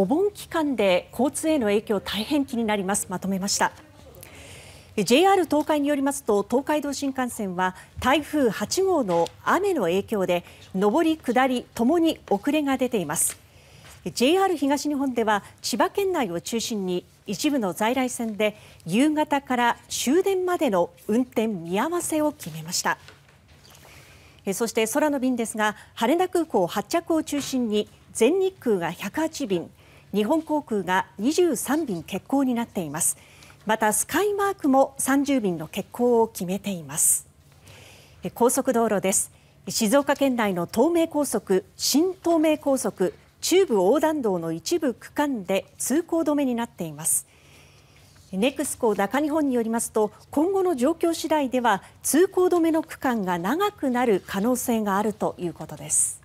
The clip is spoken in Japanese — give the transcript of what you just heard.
お盆期間で交通への影響大変気になりますまとめました JR 東海によりますと東海道新幹線は台風8号の雨の影響で上り下りともに遅れが出ています JR 東日本では千葉県内を中心に一部の在来線で夕方から終電までの運転見合わせを決めましたそして空の便ですが羽田空港発着を中心に全日空が108便日本航空が23便欠航になっていますまたスカイマークも30便の欠航を決めています高速道路です静岡県内の東名高速新東名高速中部横断道の一部区間で通行止めになっていますネクスコ中日本によりますと今後の状況次第では通行止めの区間が長くなる可能性があるということです